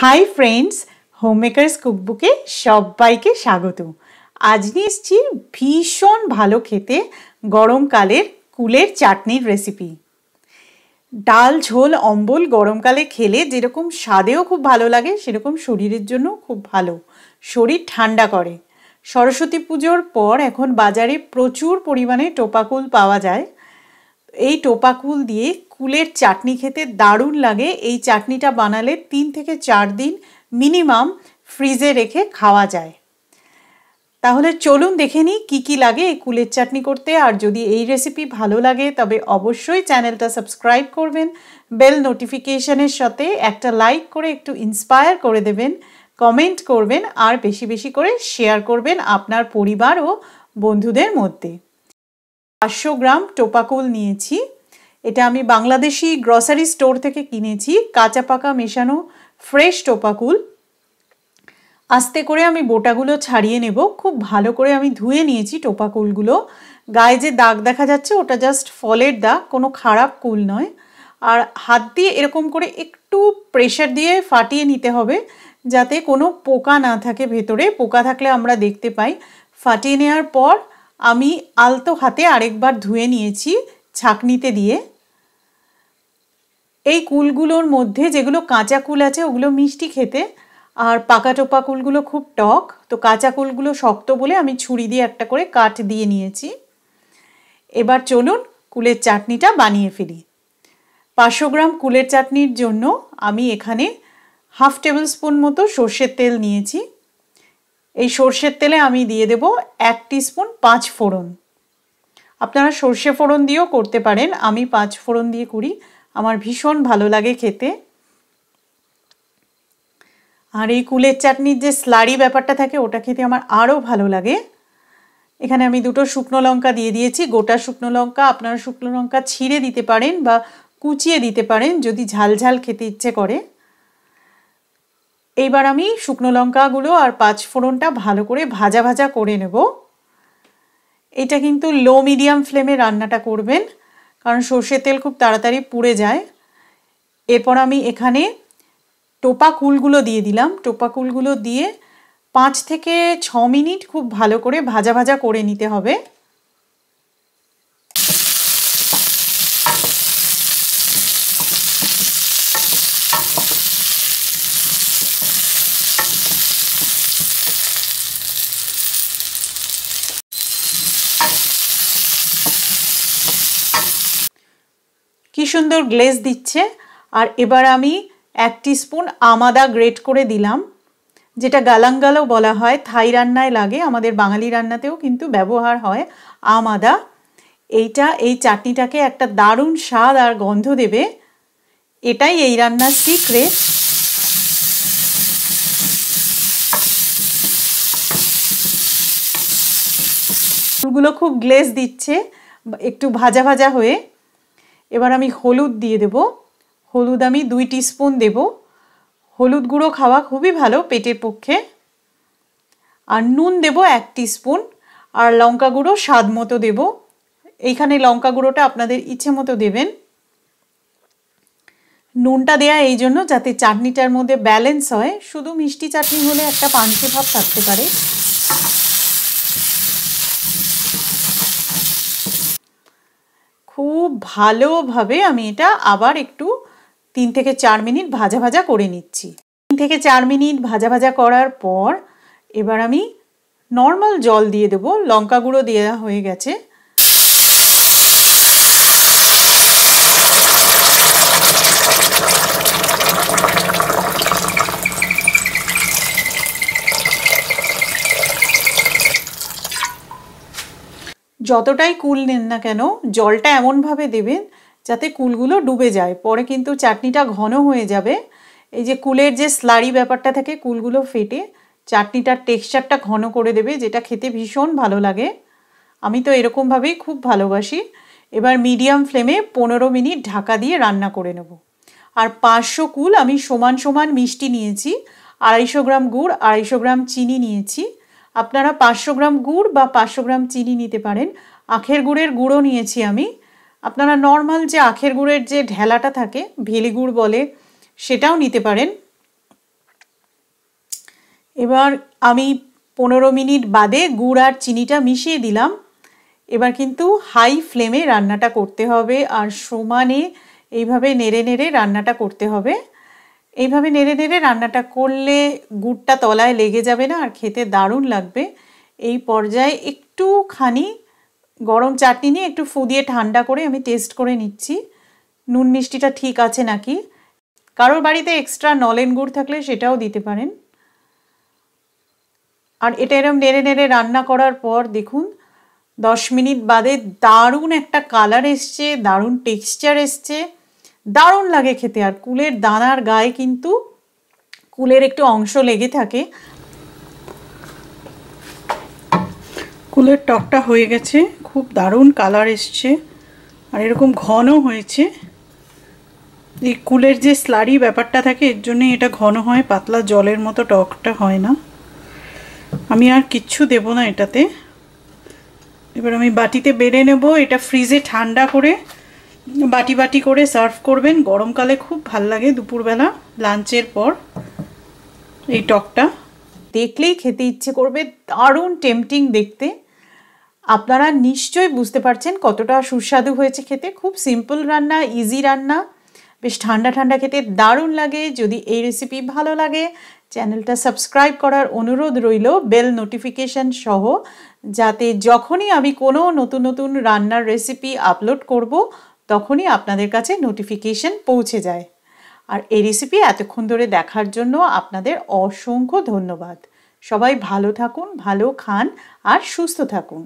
hi friends হোমমেকার্স কুকবুকে সবাইকে স্বাগত আজ নিয়ে এসছি ভীষণ ভালো খেতে গরমকালের কুলের চাটনির রেসিপি ডাল ঝোল অম্বল গরমকালে খেলে যেরকম স্বাদেও খুব ভালো লাগে সেরকম শরীরের জন্য খুব ভালো শরীর ঠান্ডা করে সরস্বতী পুজোর পর এখন বাজারে প্রচুর পরিমাণে টোপাকুল পাওয়া যায় এই টোপা কুল দিয়ে কুলের চাটনি খেতে দারুণ লাগে এই চাটনিটা বানালে তিন থেকে চার দিন মিনিমাম ফ্রিজে রেখে খাওয়া যায় তাহলে চলুন দেখে নিই কী কী লাগে এই কুলের চাটনি করতে আর যদি এই রেসিপি ভালো লাগে তবে অবশ্যই চ্যানেলটা সাবস্ক্রাইব করবেন বেল নোটিফিকেশনের সাথে একটা লাইক করে একটু ইন্সপায়ার করে দেবেন কমেন্ট করবেন আর বেশি বেশি করে শেয়ার করবেন আপনার পরিবার ও বন্ধুদের মধ্যে পাঁচশো গ্রাম টোপাকুল নিয়েছি এটা আমি বাংলাদেশি গ্রসারি স্টোর থেকে কিনেছি কাঁচা পাকা মেশানো ফ্রেশ টোপাকুল আস্তে করে আমি বোটাগুলো ছাড়িয়ে নেব খুব ভালো করে আমি ধুয়ে নিয়েছি টোপাকুলগুলো গায়ে যে দাগ দেখা যাচ্ছে ওটা জাস্ট ফলের দাগ কোনো খারাপ কুল নয় আর হাত দিয়ে এরকম করে একটু প্রেশার দিয়ে ফাটিয়ে নিতে হবে যাতে কোনো পোকা না থাকে ভেতরে পোকা থাকলে আমরা দেখতে পাই ফাটিয়ে নেওয়ার পর আমি আলতো হাতে আরেকবার ধুয়ে নিয়েছি ছাঁকনিতে দিয়ে এই কুলগুলোর মধ্যে যেগুলো কাঁচা কুল আছে ওগুলো মিষ্টি খেতে আর পাকা টোপা কুলগুলো খুব টক তো কাঁচা কুলগুলো শক্ত বলে আমি ছুরি দিয়ে একটা করে কাঠ দিয়ে নিয়েছি এবার চলুন কুলের চাটনিটা বানিয়ে ফেলি পাঁচশো গ্রাম কুলের চাটনির জন্য আমি এখানে হাফ টেবিল স্পুন মতো সর্ষের তেল নিয়েছি এই সর্ষের তেলে আমি দিয়ে দেব এক টিস্পুন পাঁচ ফোড়ন আপনারা সর্ষে ফোড়ন দিয়েও করতে পারেন আমি পাঁচ ফোড়ন দিয়ে করি আমার ভীষণ ভালো লাগে খেতে আর এই কুলের চাটনির যে স্লারি ব্যাপারটা থাকে ওটা খেতে আমার আরও ভালো লাগে এখানে আমি দুটো শুকনো লঙ্কা দিয়ে দিয়েছি গোটা শুকনো লঙ্কা আপনারা শুকনো লঙ্কা ছিঁড়ে দিতে পারেন বা কুচিয়ে দিতে পারেন যদি ঝাল ঝাল খেতে ইচ্ছে করে এইবার আমি শুকনো লঙ্কাগুলো আর পাঁচ ফোড়নটা ভালো করে ভাজা ভাজা করে নেব এটা কিন্তু লো মিডিয়াম ফ্লেমে রান্নাটা করবেন কারণ সর্ষের তেল খুব তাড়াতাড়ি পুড়ে যায় এরপর আমি এখানে টোপা কুলগুলো দিয়ে দিলাম টোপা কুলগুলো দিয়ে পাঁচ থেকে ছ মিনিট খুব ভালো করে ভাজা ভাজা করে নিতে হবে সুন্দর গ্লেজ দিচ্ছে আর এবার আমি এক স্পুন আমাদা গ্রেট করে দিলাম যেটা গালাঙ্গালও বলা হয় থাই রান্নায় লাগে আমাদের বাঙালি রান্নাতেও কিন্তু ব্যবহার হয় আমাদা এইটা এই চাটনিটাকে একটা দারুণ স্বাদ আর গন্ধ দেবে এটাই এই রান্নার সিক্রেট ফুলগুলো খুব গ্লেজ দিচ্ছে একটু ভাজা ভাজা হয়ে এবার আমি হলুদ দিয়ে দেব হলুদ আমি দুই স্পুন দেব হলুদ গুঁড়ো খাওয়া খুবই ভালো পেটের পক্ষে আর নুন দেব এক স্পুন আর লঙ্কা গুঁড়ো স্বাদ মতো দেব এইখানে লঙ্কা গুঁড়োটা আপনাদের ইচ্ছে মতো দেবেন নুনটা দেয়া এই জন্য যাতে চাটনিটার মধ্যে ব্যালেন্স হয় শুধু মিষ্টি চাটনি হলে একটা পাঞ্চে ভাব থাকতে পারে খুব ভালোভাবে আমি এটা আবার একটু তিন থেকে চার মিনিট ভাজা ভাজা করে নিচ্ছি তিন থেকে চার মিনিট ভাজা ভাজা করার পর এবার আমি নর্মাল জল দিয়ে দেবো লঙ্কা গুঁড়ো দেওয়া হয়ে গেছে যতটাই কুল নেন না কেন জলটা এমনভাবে দেবেন যাতে কুলগুলো ডুবে যায় পরে কিন্তু চাটনিটা ঘন হয়ে যাবে এই যে কুলের যে স্লারি ব্যাপারটা থাকে কুলগুলো ফেটে চাটনিটার টেক্সচারটা ঘন করে দেবে যেটা খেতে ভীষণ ভালো লাগে আমি তো এরকমভাবেই খুব ভালোবাসি এবার মিডিয়াম ফ্লেমে পনেরো মিনিট ঢাকা দিয়ে রান্না করে নেব আর পাঁচশো কুল আমি সমান সমান মিষ্টি নিয়েছি আড়াইশো গ্রাম গুড় আড়াইশো গ্রাম চিনি নিয়েছি আপনারা পাঁচশো গ্রাম গুড় বা পাঁচশো গ্রাম চিনি নিতে পারেন আখের গুড়ের গুঁড়ো নিয়েছি আমি আপনারা নর্মাল যে আখের গুড়ের যে ঢেলাটা থাকে ভেলি গুড় বলে সেটাও নিতে পারেন এবার আমি পনেরো মিনিট বাদে গুড় আর চিনিটা মিশিয়ে দিলাম এবার কিন্তু হাই ফ্লেমে রান্নাটা করতে হবে আর সমানে এইভাবে নেড়ে নেড়ে রান্নাটা করতে হবে এইভাবে নেড়ে নেড়ে রান্নাটা করলে গুড়টা তলায় লেগে যাবে না আর খেতে দারুণ লাগবে এই পর্যায়ে একটুখানি গরম চাটনি নিয়ে একটু ফুদিয়ে ঠান্ডা করে আমি টেস্ট করে নিচ্ছি নুন মিষ্টিটা ঠিক আছে নাকি কারোর বাড়িতে এক্সট্রা নলেন গুড় থাকলে সেটাও দিতে পারেন আর এটা এরম নেড়ে নেড়ে রান্না করার পর দেখুন দশ মিনিট বাদে দারুণ একটা কালার এসছে দারুণ টেক্সচার এসছে দারুণ লাগে খেতে আর কুলের দানার গায়ে কিন্তু কুলের একটু অংশ লেগে থাকে কুলের টকটা হয়ে গেছে খুব দারুণ কালার এসছে আর এরকম ঘন হয়েছে এই কুলের যে স্লারি ব্যাপারটা থাকে এর জন্যে এটা ঘন হয় পাতলা জলের মতো টকটা হয় না আমি আর কিচ্ছু দেব না এটাতে এবার আমি বাটিতে বেড়ে নেব এটা ফ্রিজে ঠান্ডা করে বাটি বাটি করে সার্ভ করবেন গরমকালে খুব ভাল লাগে দুপুরবেলা লাঞ্চের পর এই টকটা দেখলেই খেতে ইচ্ছে করবে দারুণ টেম্পটিং দেখতে আপনারা নিশ্চয়ই বুঝতে পারছেন কতটা সুস্বাদু হয়েছে খেতে খুব সিম্পল রান্না ইজি রান্না বেশ ঠান্ডা ঠান্ডা খেতে দারুণ লাগে যদি এই রেসিপি ভালো লাগে চ্যানেলটা সাবস্ক্রাইব করার অনুরোধ রইল বেল নোটিফিকেশান সহ যাতে যখনই আমি কোনো নতুন নতুন রান্নার রেসিপি আপলোড করব তখনই আপনাদের কাছে নোটিফিকেশন পৌঁছে যায় আর এই রেসিপি এতক্ষণ ধরে দেখার জন্য আপনাদের অসংখ্য ধন্যবাদ সবাই ভালো থাকুন ভালো খান আর সুস্থ থাকুন